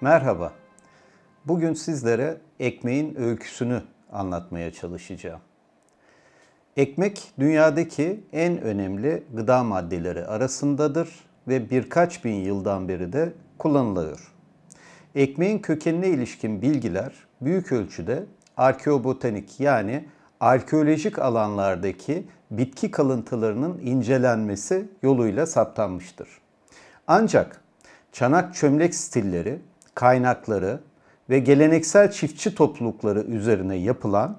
Merhaba. Bugün sizlere ekmeğin öyküsünü anlatmaya çalışacağım. Ekmek dünyadaki en önemli gıda maddeleri arasındadır ve birkaç bin yıldan beri de kullanılıyor. Ekmeğin kökenine ilişkin bilgiler büyük ölçüde arkeobotanik yani arkeolojik alanlardaki bitki kalıntılarının incelenmesi yoluyla saptanmıştır. Ancak çanak çömlek stilleri kaynakları ve geleneksel çiftçi toplulukları üzerine yapılan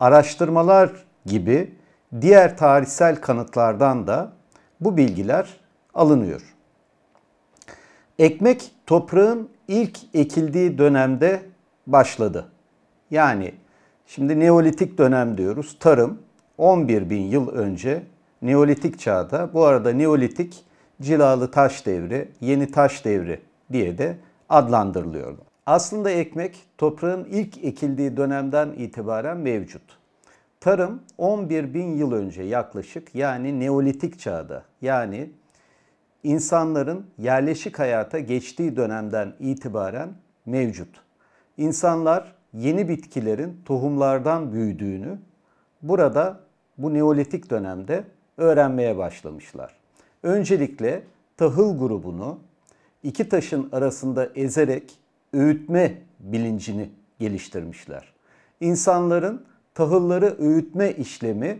araştırmalar gibi diğer tarihsel kanıtlardan da bu bilgiler alınıyor. Ekmek toprağın ilk ekildiği dönemde başladı. Yani şimdi Neolitik dönem diyoruz. Tarım 11 bin yıl önce Neolitik çağda. Bu arada Neolitik cilalı taş devri, yeni taş devri diye de adlandırılıyordu. Aslında ekmek toprağın ilk ekildiği dönemden itibaren mevcut. Tarım 11 bin yıl önce yaklaşık yani Neolitik çağda yani insanların yerleşik hayata geçtiği dönemden itibaren mevcut. İnsanlar yeni bitkilerin tohumlardan büyüdüğünü burada bu Neolitik dönemde öğrenmeye başlamışlar. Öncelikle tahıl grubunu iki taşın arasında ezerek öğütme bilincini geliştirmişler. İnsanların tahılları öğütme işlemi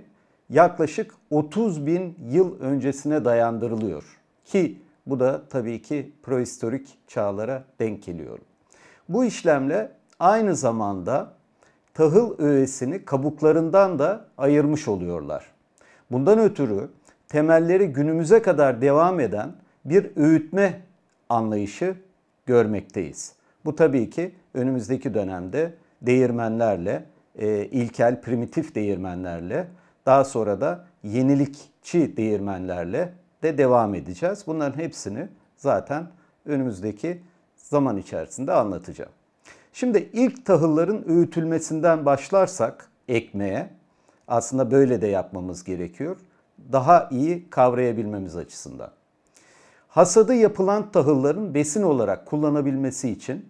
yaklaşık 30 bin yıl öncesine dayandırılıyor. Ki bu da tabii ki prehistorik çağlara denk geliyor. Bu işlemle aynı zamanda tahıl öğesini kabuklarından da ayırmış oluyorlar. Bundan ötürü temelleri günümüze kadar devam eden bir öğütme anlayışı görmekteyiz. Bu tabii ki önümüzdeki dönemde değirmenlerle, e, ilkel, primitif değirmenlerle, daha sonra da yenilikçi değirmenlerle de devam edeceğiz. Bunların hepsini zaten önümüzdeki zaman içerisinde anlatacağım. Şimdi ilk tahılların öğütülmesinden başlarsak ekmeğe aslında böyle de yapmamız gerekiyor. Daha iyi kavrayabilmemiz açısından. Hasadı yapılan tahılların besin olarak kullanabilmesi için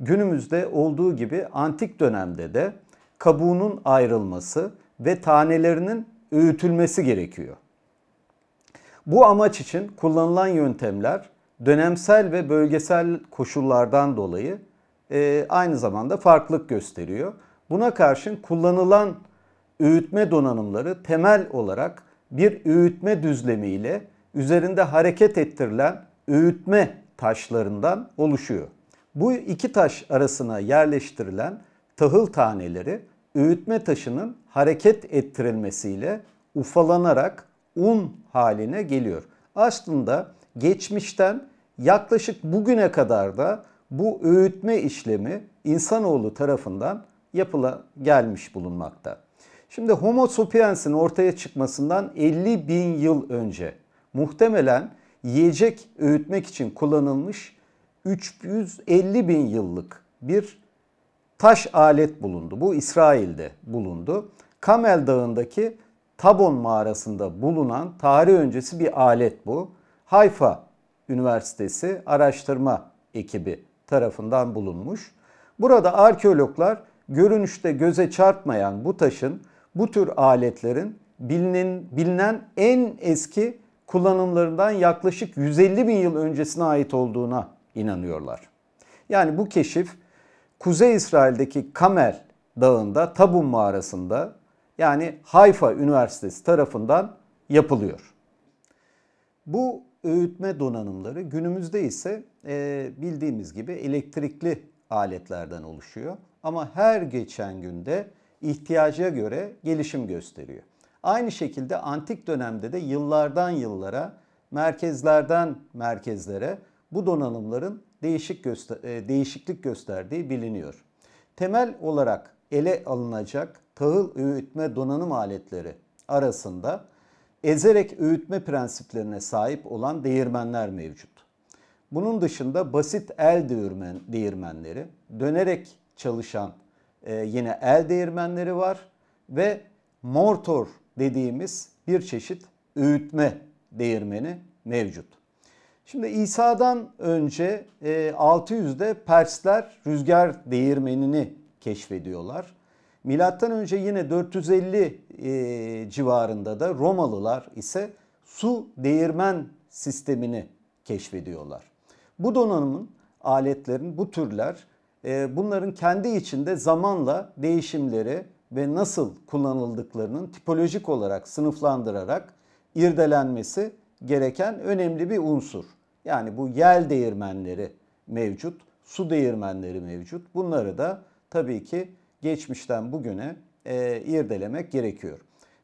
günümüzde olduğu gibi antik dönemde de kabuğunun ayrılması ve tanelerinin öğütülmesi gerekiyor. Bu amaç için kullanılan yöntemler dönemsel ve bölgesel koşullardan dolayı e, aynı zamanda farklılık gösteriyor. Buna karşın kullanılan öğütme donanımları temel olarak bir öğütme düzlemi ile üzerinde hareket ettirilen öğütme taşlarından oluşuyor. Bu iki taş arasına yerleştirilen tahıl taneleri öğütme taşının hareket ettirilmesiyle ufalanarak un haline geliyor. Aslında geçmişten yaklaşık bugüne kadar da bu öğütme işlemi insanoğlu tarafından yapıla gelmiş bulunmakta. Şimdi Homo sapiens'in ortaya çıkmasından 50 bin yıl önce muhtemelen yiyecek öğütmek için kullanılmış 350 bin yıllık bir taş alet bulundu. Bu İsrail'de bulundu. Kamel Dağı'ndaki Tabon mağarasında bulunan tarih öncesi bir alet bu. Hayfa Üniversitesi araştırma ekibi tarafından bulunmuş. Burada arkeologlar görünüşte göze çarpmayan bu taşın bu tür aletlerin bilinen, bilinen en eski kullanımlarından yaklaşık 150 bin yıl öncesine ait olduğuna inanıyorlar. Yani bu keşif Kuzey İsrail'deki Kamer Dağı'nda Tabun mağarasında yani Hayfa Üniversitesi tarafından yapılıyor. Bu öğütme donanımları günümüzde ise e, bildiğimiz gibi elektrikli aletlerden oluşuyor. Ama her geçen günde ihtiyaca göre gelişim gösteriyor. Aynı şekilde antik dönemde de yıllardan yıllara, merkezlerden merkezlere bu donanımların değişik göster e, değişiklik gösterdiği biliniyor. Temel olarak ele alınacak tahıl öğütme donanım aletleri arasında ezerek öğütme prensiplerine sahip olan değirmenler mevcut. Bunun dışında basit el değirmen, değirmenleri, dönerek çalışan e, yine el değirmenleri var ve mortor dediğimiz bir çeşit öğütme değirmeni mevcut. Şimdi İsa'dan önce 600'de e, Persler rüzgar değirmenini keşfediyorlar. Milattan önce yine 450 e, civarında da Romalılar ise su değirmen sistemini keşfediyorlar. Bu donanımın aletlerin bu türler e, bunların kendi içinde zamanla değişimleri ve nasıl kullanıldıklarının tipolojik olarak sınıflandırarak irdelenmesi gereken önemli bir unsur. Yani bu yel değirmenleri mevcut, su değirmenleri mevcut. Bunları da tabii ki geçmişten bugüne e, irdelemek gerekiyor.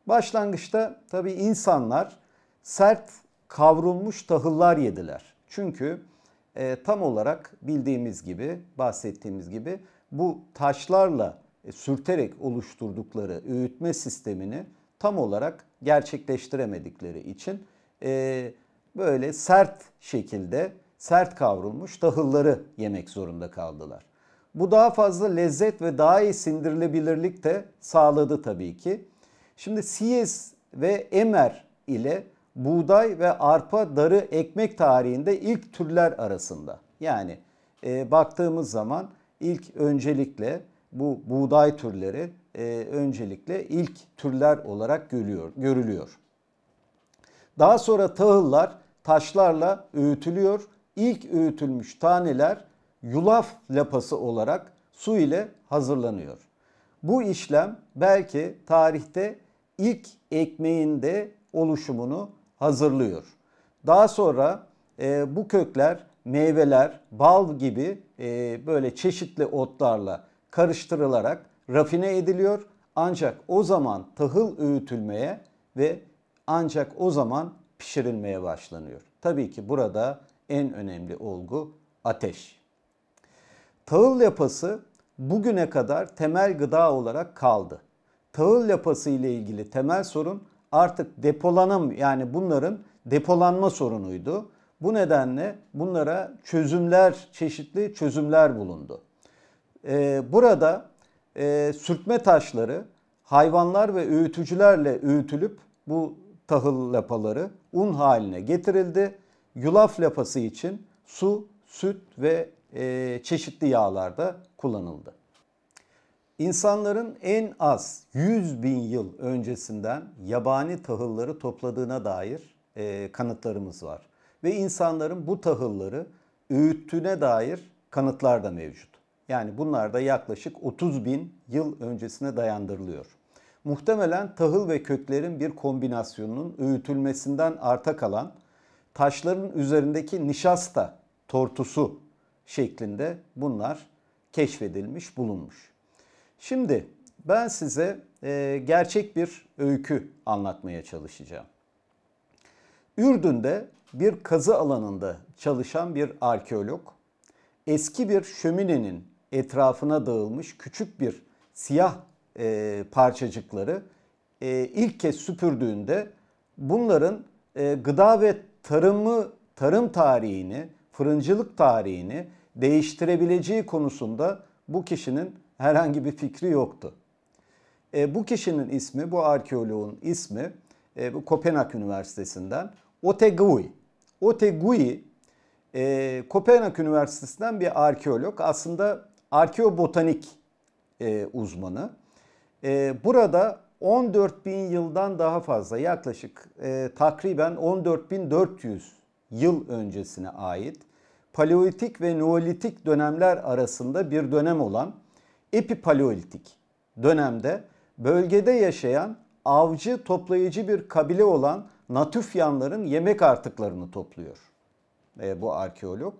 Başlangıçta tabii insanlar sert kavrulmuş tahıllar yediler. Çünkü e, tam olarak bildiğimiz gibi, bahsettiğimiz gibi bu taşlarla e, sürterek oluşturdukları öğütme sistemini tam olarak gerçekleştiremedikleri için e, böyle sert şekilde sert kavrulmuş tahılları yemek zorunda kaldılar. Bu daha fazla lezzet ve daha iyi sindirilebilirlik de sağladı tabii ki. Şimdi Siyes ve Emer ile buğday ve arpa darı ekmek tarihinde ilk türler arasında. Yani e, baktığımız zaman ilk öncelikle bu buğday türleri e, öncelikle ilk türler olarak görüyor, görülüyor. Daha sonra tahıllar taşlarla öğütülüyor. İlk öğütülmüş taneler yulaf lapası olarak su ile hazırlanıyor. Bu işlem belki tarihte ilk ekmeğin de oluşumunu hazırlıyor. Daha sonra e, bu kökler meyveler, bal gibi e, böyle çeşitli otlarla karıştırılarak rafine ediliyor. Ancak o zaman tahıl öğütülmeye ve ancak o zaman pişirilmeye başlanıyor. Tabii ki burada en önemli olgu ateş. Tahıl lapası bugüne kadar temel gıda olarak kaldı. Tahıl lapası ile ilgili temel sorun artık depolanım yani bunların depolanma sorunuydu. Bu nedenle bunlara çözümler, çeşitli çözümler bulundu e, burada e, sürtme taşları hayvanlar ve öğütücülerle öğütülüp bu tahıl lapaları un haline getirildi. Yulaf lapası için su, süt ve e, çeşitli yağlarda kullanıldı. İnsanların en az 100 bin yıl öncesinden yabani tahılları topladığına dair e, kanıtlarımız var. Ve insanların bu tahılları öğüttüğüne dair kanıtlar da mevcut. Yani bunlar da yaklaşık 30 bin yıl öncesine dayandırılıyor. Muhtemelen tahıl ve köklerin bir kombinasyonunun öğütülmesinden arta kalan taşların üzerindeki nişasta tortusu şeklinde bunlar keşfedilmiş bulunmuş. Şimdi ben size e, gerçek bir öykü anlatmaya çalışacağım. Ürdün'de bir kazı alanında çalışan bir arkeolog eski bir şöminenin etrafına dağılmış küçük bir siyah e, parçacıkları e, ilk kez süpürdüğünde bunların e, gıda ve tarımı tarım tarihini, fırıncılık tarihini değiştirebileceği konusunda bu kişinin herhangi bir fikri yoktu. E, bu kişinin ismi, bu arkeoloğun ismi e, bu Kopenhag Üniversitesi'nden Otegui. Otegui e, Kopenhag Üniversitesi'nden bir arkeolog. Aslında arkeobotanik e, uzmanı. E, burada 14 bin yıldan daha fazla yaklaşık e, takriben 14.400 yıl öncesine ait paleolitik ve neolitik dönemler arasında bir dönem olan epipaleolitik dönemde bölgede yaşayan avcı toplayıcı bir kabile olan Natüfyanların yemek artıklarını topluyor e, bu arkeolog.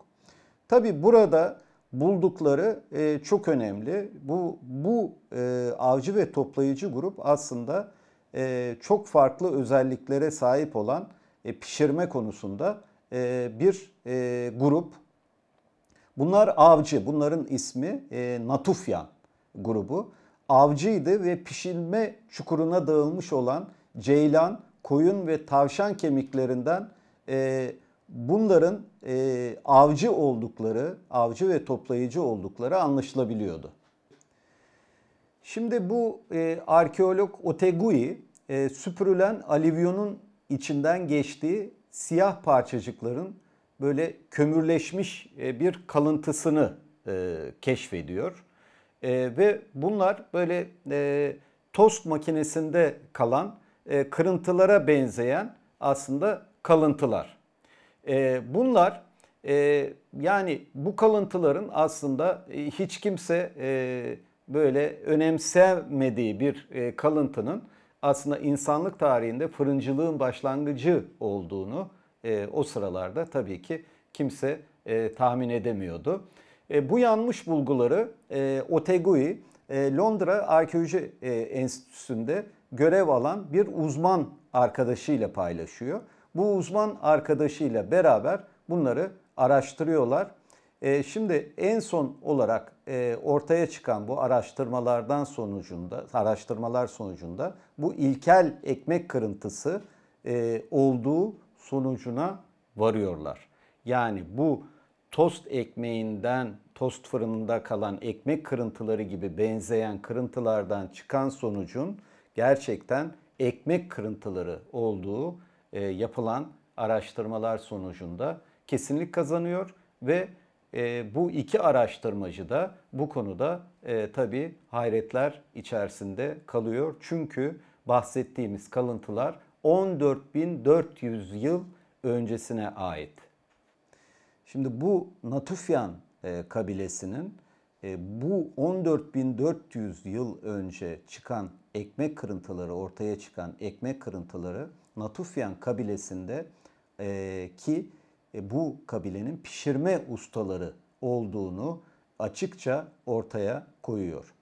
Tabi burada buldukları e, çok önemli. Bu bu e, avcı ve toplayıcı grup aslında e, çok farklı özelliklere sahip olan e, pişirme konusunda e, bir e, grup. Bunlar avcı, bunların ismi e, Natufyan grubu. Avcıydı ve pişirme çukuruna dağılmış olan ceylan, koyun ve tavşan kemiklerinden e, bunların e, avcı oldukları, avcı ve toplayıcı oldukları anlaşılabiliyordu. Şimdi bu e, arkeolog Otegui e, süpürülen alivyonun içinden geçtiği siyah parçacıkların böyle kömürleşmiş e, bir kalıntısını e, keşfediyor. E, ve bunlar böyle e, tost makinesinde kalan e, kırıntılara benzeyen aslında kalıntılar. Ee, bunlar e, yani bu kalıntıların aslında e, hiç kimse e, böyle önemsemediği bir kalıntının aslında insanlık tarihinde fırıncılığın başlangıcı olduğunu o sıralarda tabii ki kimse tahmin edemiyordu. bu yanmış bulguları Otegui Londra Arkeoloji Enstitüsü'nde görev alan bir uzman arkadaşıyla paylaşıyor. Bu uzman arkadaşıyla beraber bunları araştırıyorlar. E, şimdi en son olarak e, ortaya çıkan bu araştırmalardan sonucunda, araştırmalar sonucunda bu ilkel ekmek kırıntısı e, olduğu sonucuna varıyorlar. Yani bu tost ekmeğinden tost fırınında kalan ekmek kırıntıları gibi benzeyen kırıntılardan çıkan sonucun gerçekten ekmek kırıntıları olduğu e, yapılan araştırmalar sonucunda kesinlik kazanıyor ve e, bu iki araştırmacı da bu konuda e, tabii hayretler içerisinde kalıyor. Çünkü bahsettiğimiz kalıntılar 14.400 yıl öncesine ait. Şimdi bu Natufyan e, kabilesinin e, bu 14.400 yıl önce çıkan ekmek kırıntıları, ortaya çıkan ekmek kırıntıları Natufian kabilesinde e, ki e, bu kabilenin pişirme ustaları olduğunu açıkça ortaya koyuyor.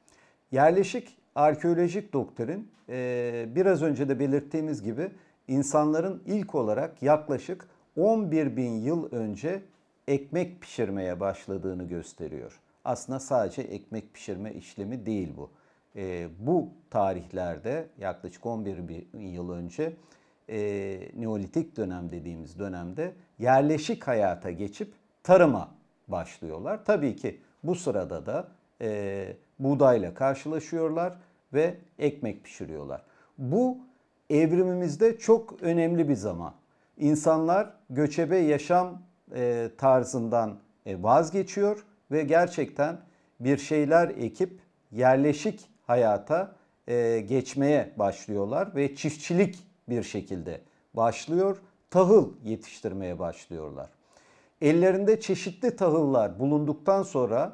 Yerleşik arkeolojik doktrin e, biraz önce de belirttiğimiz gibi insanların ilk olarak yaklaşık 11 bin yıl önce ekmek pişirmeye başladığını gösteriyor. Aslında sadece ekmek pişirme işlemi değil bu. E, bu tarihlerde yaklaşık 11 bin yıl önce e, Neolitik dönem dediğimiz dönemde yerleşik hayata geçip tarıma başlıyorlar. Tabii ki bu sırada da e, buğdayla karşılaşıyorlar ve ekmek pişiriyorlar. Bu evrimimizde çok önemli bir zaman. İnsanlar göçebe yaşam e, tarzından e, vazgeçiyor ve gerçekten bir şeyler ekip yerleşik hayata e, geçmeye başlıyorlar ve çiftçilik bir şekilde başlıyor, tahıl yetiştirmeye başlıyorlar. Ellerinde çeşitli tahıllar bulunduktan sonra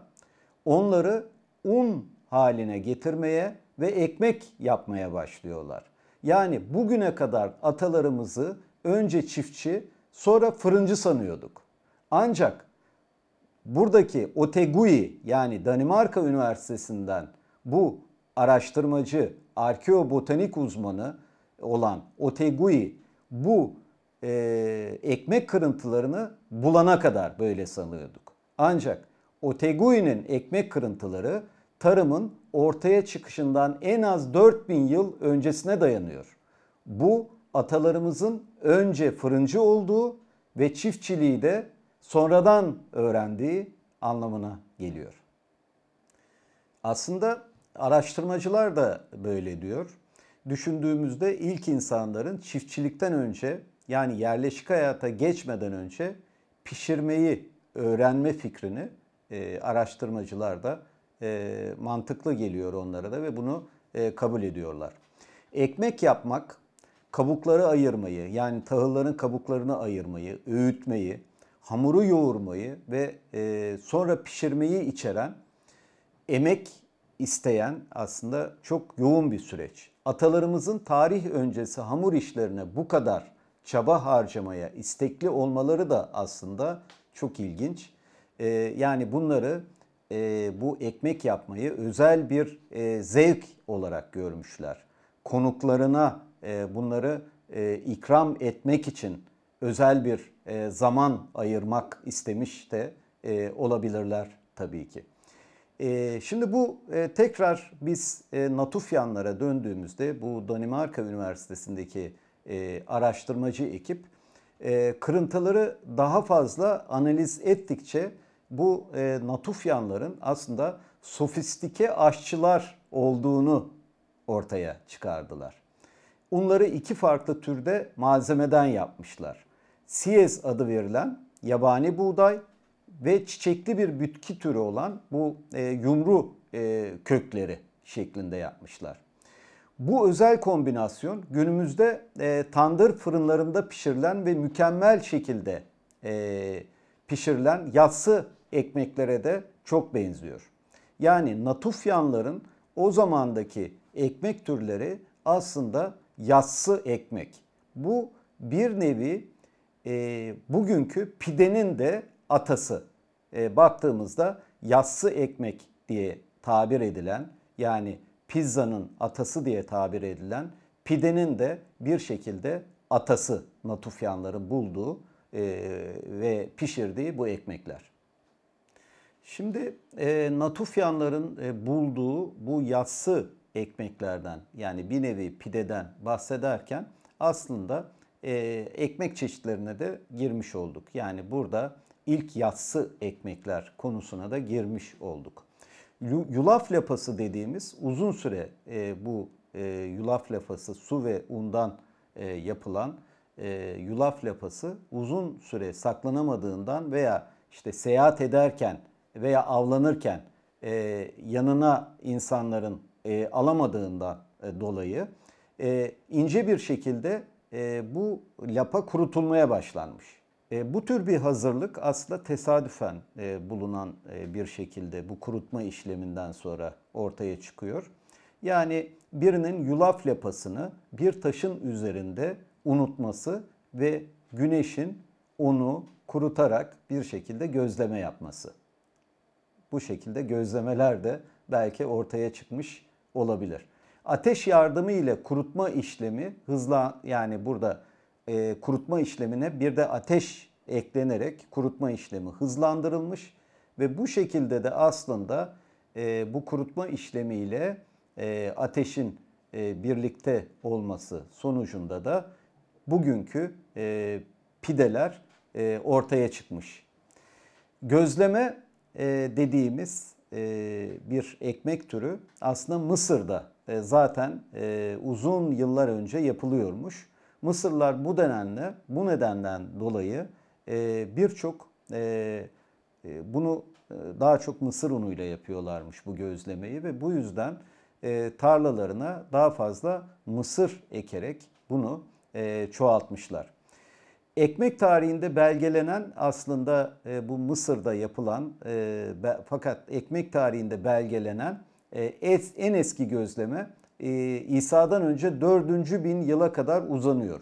onları un haline getirmeye ve ekmek yapmaya başlıyorlar. Yani bugüne kadar atalarımızı önce çiftçi, sonra fırıncı sanıyorduk. Ancak buradaki Otegui yani Danimarka Üniversitesi'nden bu araştırmacı, arkeobotanik uzmanı olan Otegui bu e, ekmek kırıntılarını bulana kadar böyle sanıyorduk. Ancak Otegui'nin ekmek kırıntıları tarımın ortaya çıkışından en az 4000 yıl öncesine dayanıyor. Bu atalarımızın önce fırıncı olduğu ve çiftçiliği de sonradan öğrendiği anlamına geliyor. Aslında araştırmacılar da böyle diyor düşündüğümüzde ilk insanların çiftçilikten önce yani yerleşik hayata geçmeden önce pişirmeyi öğrenme fikrini e, araştırmacılar da e, mantıklı geliyor onlara da ve bunu e, kabul ediyorlar. Ekmek yapmak, kabukları ayırmayı yani tahılların kabuklarını ayırmayı, öğütmeyi, hamuru yoğurmayı ve e, sonra pişirmeyi içeren emek isteyen aslında çok yoğun bir süreç atalarımızın tarih öncesi hamur işlerine bu kadar çaba harcamaya istekli olmaları da aslında çok ilginç. E, yani bunları e, bu ekmek yapmayı özel bir e, zevk olarak görmüşler. Konuklarına e, bunları e, ikram etmek için özel bir e, zaman ayırmak istemiş de e, olabilirler tabii ki. Ee, şimdi bu e, tekrar biz e, Natufyanlara döndüğümüzde bu Danimarka Üniversitesi'ndeki e, araştırmacı ekip e, kırıntıları daha fazla analiz ettikçe bu e, Natufyanların aslında sofistike aşçılar olduğunu ortaya çıkardılar. Onları iki farklı türde malzemeden yapmışlar. Siyez adı verilen yabani buğday ve çiçekli bir bitki türü olan bu e, yumru e, kökleri şeklinde yapmışlar. Bu özel kombinasyon günümüzde e, tandır fırınlarında pişirilen ve mükemmel şekilde e, pişirilen yassı ekmeklere de çok benziyor. Yani natufyanların o zamandaki ekmek türleri aslında yassı ekmek. Bu bir nevi e, bugünkü pidenin de atası e, baktığımızda yassı ekmek diye tabir edilen yani pizzanın atası diye tabir edilen pidenin de bir şekilde atası Natufyanların bulduğu e, ve pişirdiği bu ekmekler. Şimdi e, Natufyanların e, bulduğu bu yassı ekmeklerden yani bir nevi pideden bahsederken aslında e, ekmek çeşitlerine de girmiş olduk. Yani burada ilk yatsı ekmekler konusuna da girmiş olduk. Yulaf lapası dediğimiz uzun süre e, bu e, yulaf lapası su ve undan e, yapılan e, yulaf lapası uzun süre saklanamadığından veya işte seyahat ederken veya avlanırken e, yanına insanların e, alamadığından e, dolayı e, ince bir şekilde e, bu lapa kurutulmaya başlanmış. E, bu tür bir hazırlık aslında tesadüfen e, bulunan e, bir şekilde bu kurutma işleminden sonra ortaya çıkıyor. Yani birinin yulaf lapasını bir taşın üzerinde unutması ve güneşin onu kurutarak bir şekilde gözleme yapması. Bu şekilde gözlemeler de belki ortaya çıkmış olabilir. Ateş yardımı ile kurutma işlemi hızla yani burada e, kurutma işlemine bir de ateş eklenerek kurutma işlemi hızlandırılmış ve bu şekilde de aslında e, bu kurutma işlemiyle e, ateşin e, birlikte olması sonucunda da bugünkü e, pideler e, ortaya çıkmış. Gözleme e, dediğimiz e, bir ekmek türü aslında Mısır'da e, zaten e, uzun yıllar önce yapılıyormuş. Mısırlar bu nedenle, bu nedenden dolayı e, birçok e, e bunu e, daha çok mısır unuyla yapıyorlarmış bu gözlemeyi ve bu yüzden e, tarlalarına daha fazla mısır ekerek bunu e, çoğaltmışlar. Ekmek tarihinde belgelenen aslında e, bu Mısır'da yapılan e, be, fakat ekmek tarihinde belgelenen e, es, en eski gözleme ee, İsa'dan önce 4. bin yıla kadar uzanıyor.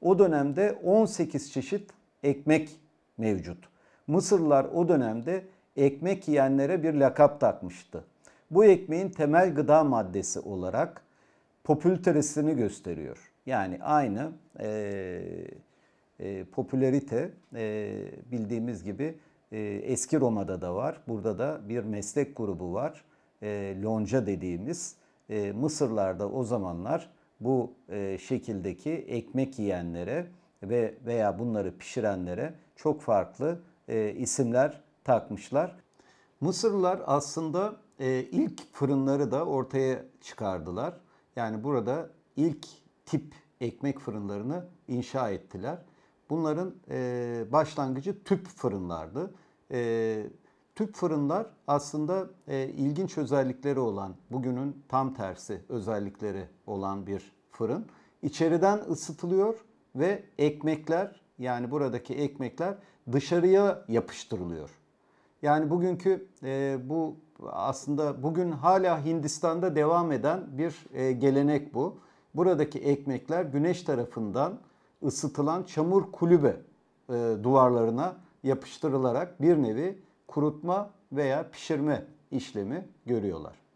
O dönemde 18 çeşit ekmek mevcut. Mısırlılar o dönemde ekmek yiyenlere bir lakap takmıştı. Bu ekmeğin temel gıda maddesi olarak popülteresini gösteriyor. Yani aynı e, e, popülerite e, bildiğimiz gibi e, eski Roma'da da var. Burada da bir meslek grubu var. E, lonca dediğimiz e, Mısırlarda o zamanlar bu e, şekildeki ekmek yiyenlere ve veya bunları pişirenlere çok farklı e, isimler takmışlar. Mısırlılar aslında e, ilk fırınları da ortaya çıkardılar. Yani burada ilk tip ekmek fırınlarını inşa ettiler. Bunların e, başlangıcı tüp fırınlardı. E, Tüp fırınlar aslında e, ilginç özellikleri olan, bugünün tam tersi özellikleri olan bir fırın. İçeriden ısıtılıyor ve ekmekler yani buradaki ekmekler dışarıya yapıştırılıyor. Yani bugünkü e, bu aslında bugün hala Hindistan'da devam eden bir e, gelenek bu. Buradaki ekmekler güneş tarafından ısıtılan çamur kulübe e, duvarlarına yapıştırılarak bir nevi kurutma veya pişirme işlemi görüyorlar.